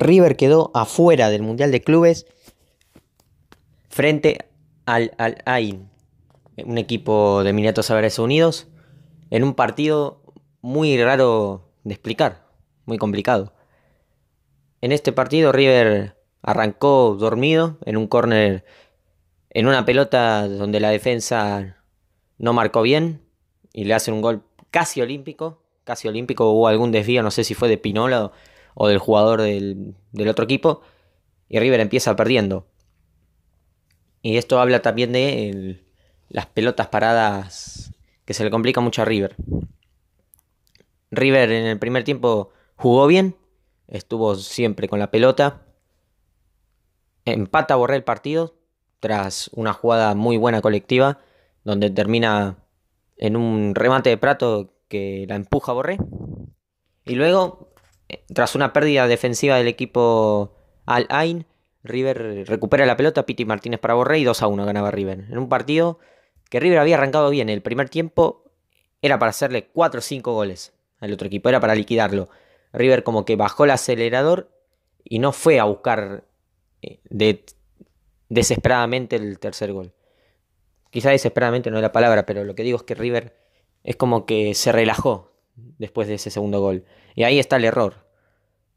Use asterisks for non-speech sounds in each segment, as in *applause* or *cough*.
River quedó afuera del Mundial de Clubes frente al, al AIN, un equipo de Emiratos Árabes Unidos, en un partido muy raro de explicar, muy complicado. En este partido River arrancó dormido en un córner, en una pelota donde la defensa no marcó bien y le hacen un gol casi olímpico, casi olímpico, hubo algún desvío, no sé si fue de Pinola o del jugador del, otro equipo y River empieza perdiendo. Y esto habla también de las pelotas paradas que se le complica mucho a River. River en el primer tiempo jugó bien, estuvo siempre con la pelota. Empata borré el partido tras una jugada muy buena colectiva donde termina en un remate de Prato que la empuja a Borré. Y luego tras una pérdida defensiva del equipo Al Ain, River recupera la pelota, Piti Martínez para Borré y 2 a 1 ganaba River. En un partido que River había arrancado bien, el primer tiempo era para hacerle 4 o 5 goles al otro equipo, era para liquidarlo. River como que bajó el acelerador y no fue a buscar eh, desesperadamente el tercer gol. Quizá desesperadamente no es la palabra, pero lo que digo es que River es como que se relajó, después de ese segundo gol. Y ahí está el error.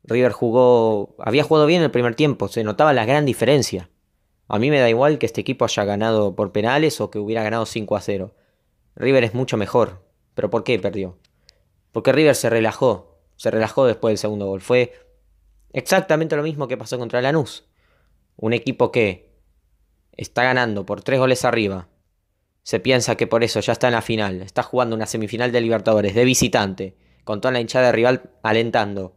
River jugó, había jugado bien el primer tiempo, se notaba la gran diferencia. A mí me da igual que este equipo haya ganado por penales o que hubiera ganado 5 a 0. River es mucho mejor. ¿Pero por qué perdió? Porque River se relajó, se relajó después del segundo gol. Fue exactamente lo mismo que pasó contra Lanús. Un equipo que está ganando por 3 goles arriba, se piensa que por eso ya está en la final, está jugando una semifinal de Libertadores, de visitante, con toda la hinchada rival alentando.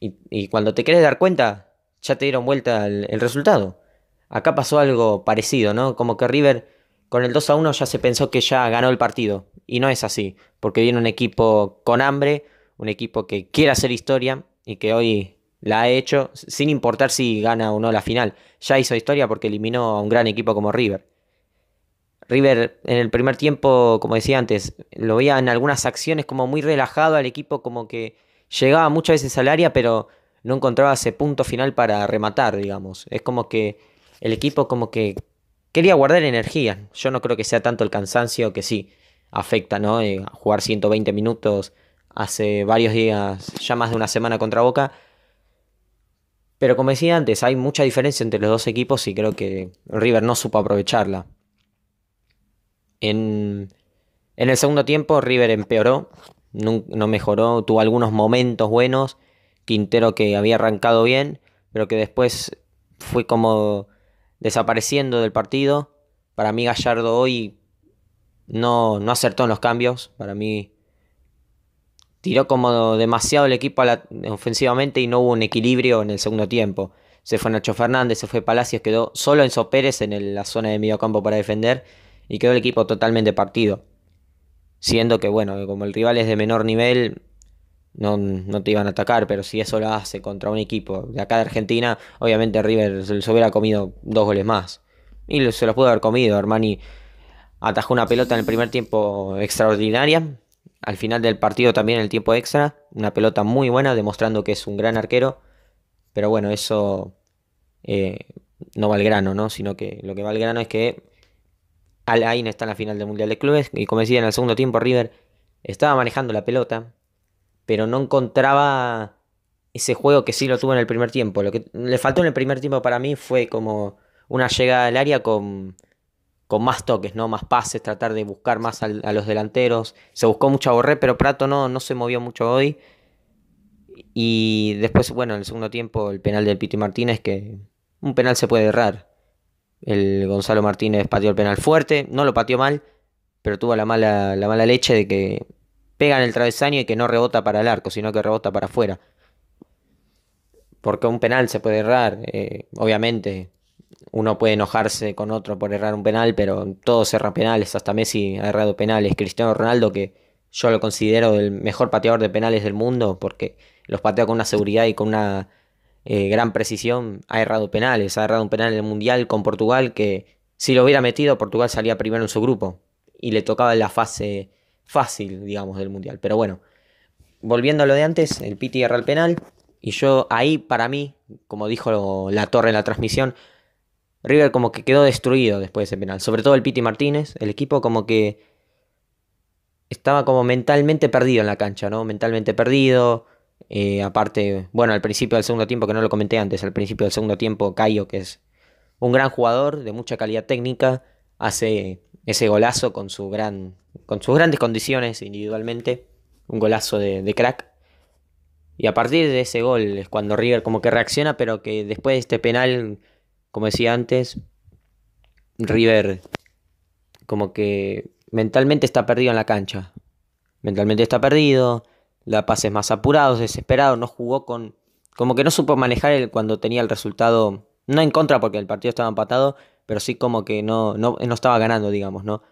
Y, cuando te querés dar cuenta, ya te dieron vuelta el, resultado. Acá pasó algo parecido, ¿no? Como que River con el 2 a 1 ya se pensó que ya ganó el partido. Y no es así, porque viene un equipo con hambre, un equipo que quiere hacer historia y que hoy la ha hecho sin importar si gana o no la final. Ya hizo historia porque eliminó a un gran equipo como River. River en el primer tiempo, como decía antes, lo veía en algunas acciones como muy relajado al equipo, como que llegaba muchas veces al área, pero no encontraba ese punto final para rematar, digamos. Es como que el equipo como que quería guardar energía. Yo no creo que sea tanto el cansancio que sí afecta, ¿no? Eh, jugar 120 minutos hace varios días, ya más de una semana contra Boca. Pero como decía antes, hay mucha diferencia entre los dos equipos y creo que River no supo aprovecharla. En, el segundo tiempo River empeoró, no, mejoró, tuvo algunos momentos buenos, Quintero que había arrancado bien, pero que después fue como desapareciendo del partido. Para mí Gallardo hoy no, no acertó en los cambios, para mí tiró como demasiado el equipo ofensivamente y no hubo un equilibrio en el segundo tiempo. Se fue Nacho Fernández, se fue Palacios, quedó solo Enzo Pérez en la zona de mediocampo para defender y quedó el equipo totalmente partido. Siendo que, bueno, como el rival es de menor nivel, no, te iban a atacar, pero si eso lo hace contra un equipo de acá de Argentina, obviamente River se hubiera comido dos goles más. Y se los pudo haber comido. Armani atajó una pelota en el primer tiempo extraordinaria. Al final del partido también en el tiempo extra. Una pelota muy buena, demostrando que es un gran arquero. Pero bueno, eso eh, no va al grano, ¿no? Sino que lo que va al grano es que Alain está en la final del Mundial de Clubes y como decía en el segundo tiempo River estaba manejando la pelota, pero no encontraba ese juego que sí lo tuvo en el primer tiempo. Lo que le faltó en el primer tiempo para mí fue como una llegada al área con, más toques, ¿no? Más pases, tratar de buscar más a los delanteros. Se buscó mucho a Borré, pero Prato no, no se movió mucho hoy. Y después, bueno, en el segundo tiempo el penal del Piti Martínez que un penal se puede errar. El Gonzalo Martínez pateó el penal fuerte, no lo pateó mal, pero tuvo la mala, la mala leche de que pega en el travesaño y que no rebota para el arco, sino que rebota para afuera. Porque un penal se puede errar, eh, obviamente uno puede enojarse con otro por errar un penal, pero todos erran penales, hasta Messi ha errado penales, Cristiano Ronaldo que yo lo considero el mejor pateador de penales del mundo porque los patea con una seguridad y con una eh, gran precisión, ha errado penales. Ha errado un penal en el Mundial con Portugal que si lo hubiera metido, Portugal salía primero en su grupo y le tocaba la fase fácil, digamos, del Mundial. Pero bueno, volviendo a lo de antes, el Piti erra el penal y yo ahí, para mí, como dijo la torre en la transmisión, River como que quedó destruido después de ese penal. Sobre todo el Piti Martínez, el equipo como que estaba como mentalmente perdido en la cancha, ¿no? Mentalmente perdido, eh, aparte, bueno, al principio del segundo tiempo, que no lo comenté antes, al principio del segundo tiempo, Cayo, que es un gran jugador de mucha calidad técnica, hace ese golazo con, su gran, con sus grandes condiciones individualmente, un golazo de, de crack. Y a partir de ese gol es cuando River como que reacciona, pero que después de este penal, como decía antes, River como que mentalmente está perdido en la cancha. Mentalmente está perdido, la pases más apurados, desesperado, no jugó con... Como que no supo manejar el, cuando tenía el resultado, no en contra porque el partido estaba empatado, pero sí como que no, no, no estaba ganando, digamos, ¿no?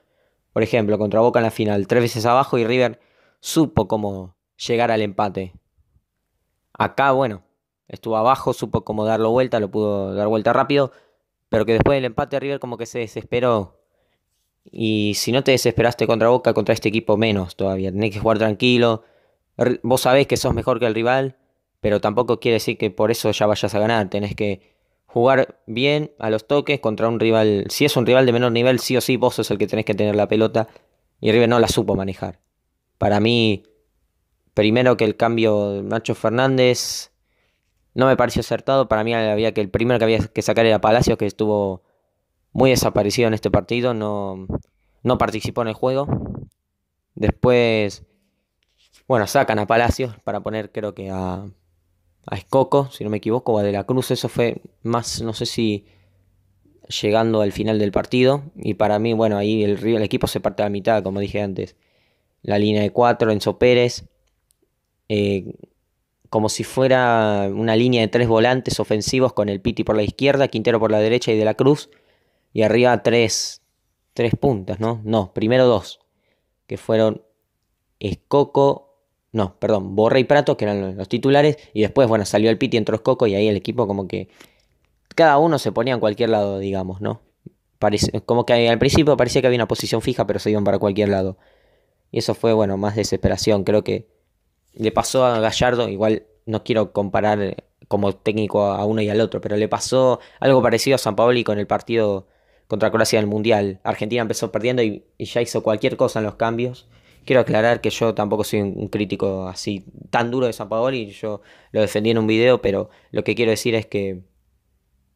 Por ejemplo, contra Boca en la final, tres veces abajo y River supo cómo llegar al empate. Acá, bueno, estuvo abajo, supo cómo darlo vuelta, lo pudo dar vuelta rápido, pero que después del empate River como que se desesperó. Y si no te desesperaste contra Boca, contra este equipo menos todavía. Tenés que jugar tranquilo, vos sabés que sos mejor que el rival, pero tampoco quiere decir que por eso ya vayas a ganar. Tenés que jugar bien a los toques contra un rival. Si es un rival de menor nivel, sí o sí, vos sos el que tenés que tener la pelota. Y River no la supo manejar. Para mí, primero que el cambio de Nacho Fernández no me pareció acertado. Para mí había que el primero que había que sacar era Palacios, que estuvo muy desaparecido en este partido. No, no participó en el juego. Después bueno, sacan a Palacios para poner, creo que a, a Escoco, si no me equivoco, o a De la Cruz. Eso fue más, no sé si llegando al final del partido. Y para mí, bueno, ahí el, equipo se parte a la mitad, como dije antes. La línea de cuatro, Enzo Pérez. Eh, como si fuera una línea de tres volantes ofensivos con el Piti por la izquierda, Quintero por la derecha y De la Cruz. Y arriba tres, tres puntas, ¿no? No, primero dos, que fueron Escoco, no, perdón, Borre y Prato, que eran los titulares, y después, bueno, salió el Piti, entró Coco y ahí el equipo como que cada uno se ponía en cualquier lado, digamos, ¿no? como que al principio parecía que había una posición fija, pero se iban para cualquier lado. Y eso fue, bueno, más desesperación. Creo que le pasó a Gallardo, igual no quiero comparar eh, como técnico a uno y al otro, pero le pasó algo parecido a San y con el partido contra Croacia del Mundial. Argentina empezó perdiendo y ya hizo cualquier cosa en los cambios Quiero aclarar que yo tampoco soy un crítico así tan duro de San y yo lo defendí en un video, pero lo que quiero decir es que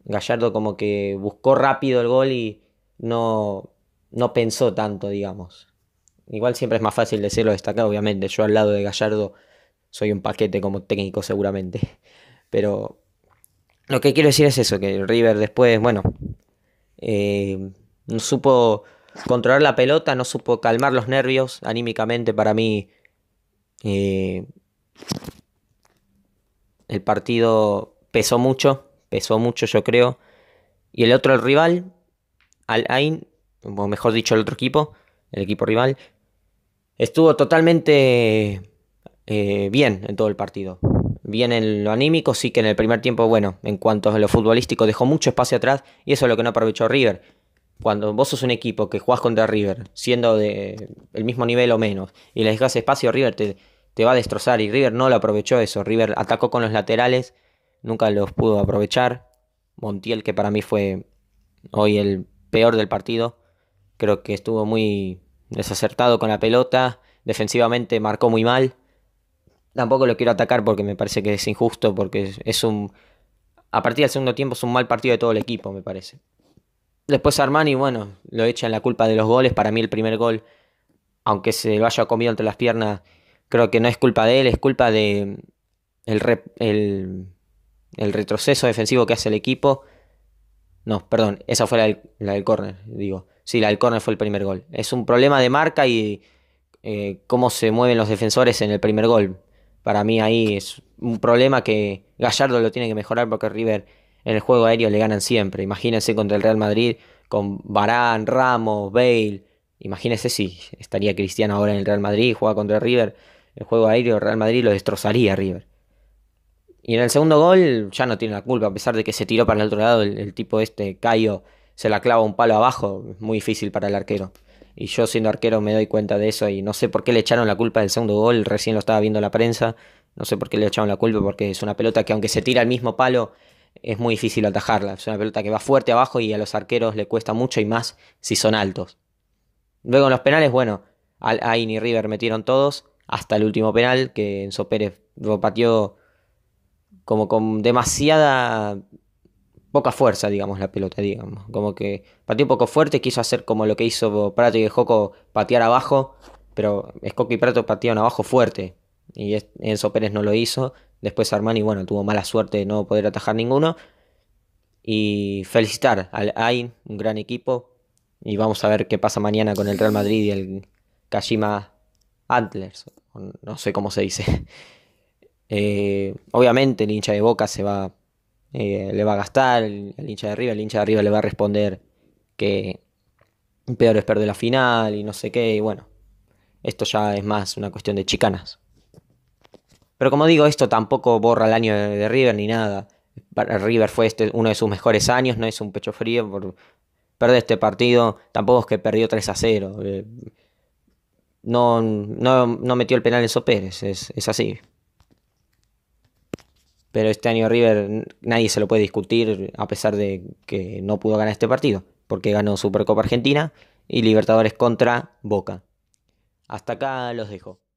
Gallardo como que buscó rápido el gol y no, no pensó tanto, digamos. Igual siempre es más fácil decirlo destacado, obviamente. Yo al lado de Gallardo soy un paquete como técnico seguramente. *laughs* Pero lo que quiero decir es eso, que River después, bueno, eh, no supo controlar la pelota, no supo calmar los nervios. Anímicamente, para mí, eh, el partido pesó mucho, pesó mucho, yo creo. Y el otro, el rival, Al Ain, o mejor dicho, el otro equipo, el equipo rival, estuvo totalmente eh, bien en todo el partido. Bien en lo anímico, sí que en el primer tiempo, bueno, en cuanto a lo futbolístico, dejó mucho espacio atrás y eso es lo que no aprovechó River cuando vos sos un equipo que jugás contra River, siendo de el mismo nivel o menos, y le dejas espacio, River te, te va a destrozar. Y River no lo aprovechó eso. River atacó con los laterales, nunca los pudo aprovechar. Montiel, que para mí fue hoy el peor del partido, creo que estuvo muy desacertado con la pelota. Defensivamente marcó muy mal. Tampoco lo quiero atacar porque me parece que es injusto, porque es un... A partir del segundo tiempo es un mal partido de todo el equipo, me parece. Después Armani, bueno, lo echan la culpa de los goles. Para mí el primer gol, aunque se vaya haya comido entre las piernas, creo que no es culpa de él, es culpa de el, retroceso defensivo que hace el equipo. No, perdón, esa fue la del, la córner, digo. Sí, la del córner fue el primer gol. Es un problema de marca y eh, cómo se mueven los defensores en el primer gol. Para mí ahí es un problema que Gallardo lo tiene que mejorar porque River en el juego aéreo le ganan siempre. Imagínense contra el Real Madrid con Barán, Ramos, Bale. Imagínense si estaría Cristiano ahora en el Real Madrid, y juega contra River. El juego aéreo Real Madrid lo destrozaría River. Y en el segundo gol ya no tiene la culpa, a pesar de que se tiró para el otro lado, el, tipo este, Caio se la clava un palo abajo, muy difícil para el arquero. Y yo siendo arquero me doy cuenta de eso y no sé por qué le echaron la culpa del segundo gol, recién lo estaba viendo la prensa, no sé por qué le echaron la culpa porque es una pelota que aunque se tira al mismo palo, es muy difícil atajarla. Es una pelota que va fuerte abajo y a los arqueros le cuesta mucho y más si son altos. Luego en los penales, bueno, Ain y River metieron todos hasta el último penal que Enzo Pérez lo pateó como con demasiada poca fuerza, digamos, la pelota, digamos. Como que pateó poco fuerte, quiso hacer como lo que hizo Prato y Joco patear abajo, pero Escoco y Prato patearon abajo fuerte. Y Enzo Pérez no lo hizo Después Armani, bueno, tuvo mala suerte de no poder atajar ninguno. Y felicitar al AIN, un gran equipo. Y vamos a ver qué pasa mañana con el Real Madrid y el Kashima Antlers. No sé cómo se dice. *laughs* Eh, obviamente el hincha de Boca se va, eh, le va a gastar, el, hincha de arriba, el hincha de arriba le va a responder que peor es perder la final y no sé qué. Y bueno, esto ya es más una cuestión de chicanas. Pero como digo, esto tampoco borra el año de, River ni nada. River fue este uno de sus mejores años, no es un pecho frío por perder este partido. Tampoco es que perdió 3 a 0. Eh. no, no, metió el penal en Pérez, es, es así. Pero este año River nadie se lo puede discutir a pesar de que no pudo ganar este partido, porque ganó Supercopa Argentina y Libertadores contra Boca. Hasta acá los dejo.